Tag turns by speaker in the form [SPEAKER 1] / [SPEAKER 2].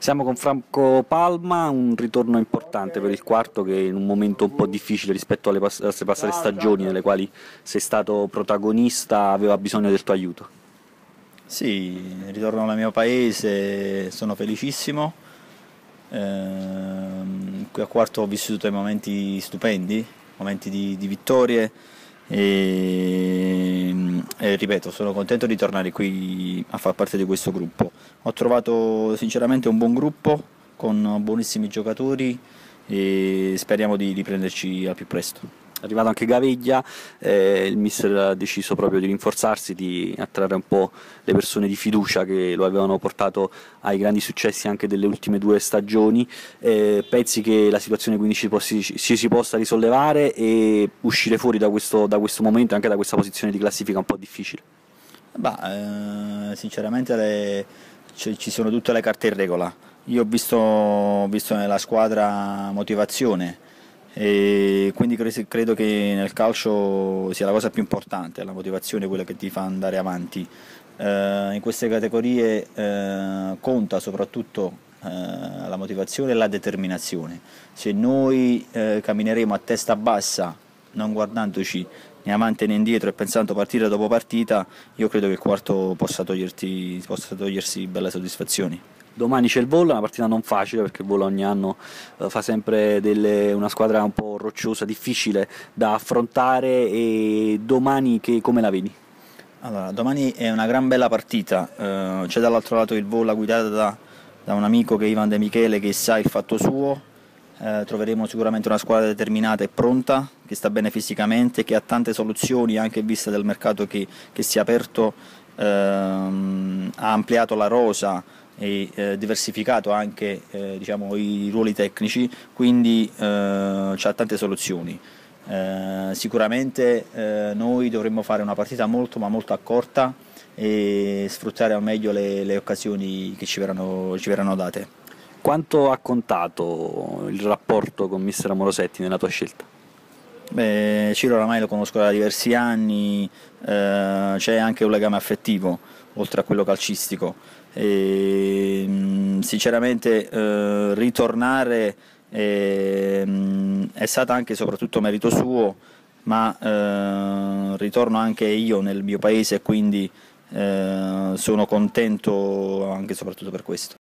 [SPEAKER 1] Siamo con Franco Palma, un ritorno importante per il quarto che in un momento un po' difficile rispetto alle pass- passate stagioni nelle quali sei stato protagonista aveva bisogno del tuo aiuto. Sì, ritorno al mio paese, sono felicissimo. Ehm, qui a quarto ho vissuto dei momenti stupendi, momenti di, di vittorie e, mm, e ripeto, sono contento di tornare qui a far parte di questo gruppo. Ho trovato sinceramente un buon gruppo con buonissimi giocatori e speriamo di riprenderci al più presto. È arrivato anche Gaviglia, eh, il mister ha deciso proprio di rinforzarsi, di attrarre un po' le persone di fiducia che lo avevano portato ai grandi successi anche delle ultime due stagioni. Eh, pensi che la situazione quindi ci, si, si, si, possa risollevare e uscire fuori da questo, da questo momento e anche da questa posizione di classifica un po' difficile? Bah, eh, sinceramente le cioè, ci sono tutte le carte in regola. Io ho visto, visto nella squadra motivazione e quindi credo che nel calcio sia la cosa più importante, la motivazione, quella che ti fa andare avanti. Eh, in queste categorie eh, conta soprattutto eh, la motivazione e la determinazione. Se noi eh, cammineremo a testa bassa non guardandoci né avanti né indietro e pensando partita dopo partita, io credo che il quarto possa, toglierti, possa togliersi belle soddisfazioni. Domani c'è il Volo, una partita non facile perché il Volo ogni anno eh, fa sempre delle, una squadra un po' rocciosa, difficile da affrontare e domani che, come la vedi? Allora, domani è una gran bella partita, eh, c'è dall'altro lato il Volo guidata da, da un amico che è Ivan De Michele che sa il fatto suo, eh, troveremo sicuramente una squadra determinata e pronta, che sta bene fisicamente, che ha tante soluzioni anche in vista del mercato che, che si è aperto, ehm, ha ampliato la rosa e eh, diversificato anche eh, diciamo, i ruoli tecnici, quindi eh, ha tante soluzioni. Eh, sicuramente eh, noi dovremmo fare una partita molto ma molto accorta e sfruttare al meglio le, le occasioni che ci verranno, ci verranno date. Quanto ha contato il rapporto con mister Amorosetti nella tua scelta? Beh, Ciro oramai lo conosco da diversi anni, eh, c'è anche un legame affettivo oltre a quello calcistico e, ehm, sinceramente eh, ritornare eh, è stato anche e soprattutto merito suo ma eh, ritorno anche io nel mio paese e quindi eh, sono contento anche e soprattutto per questo.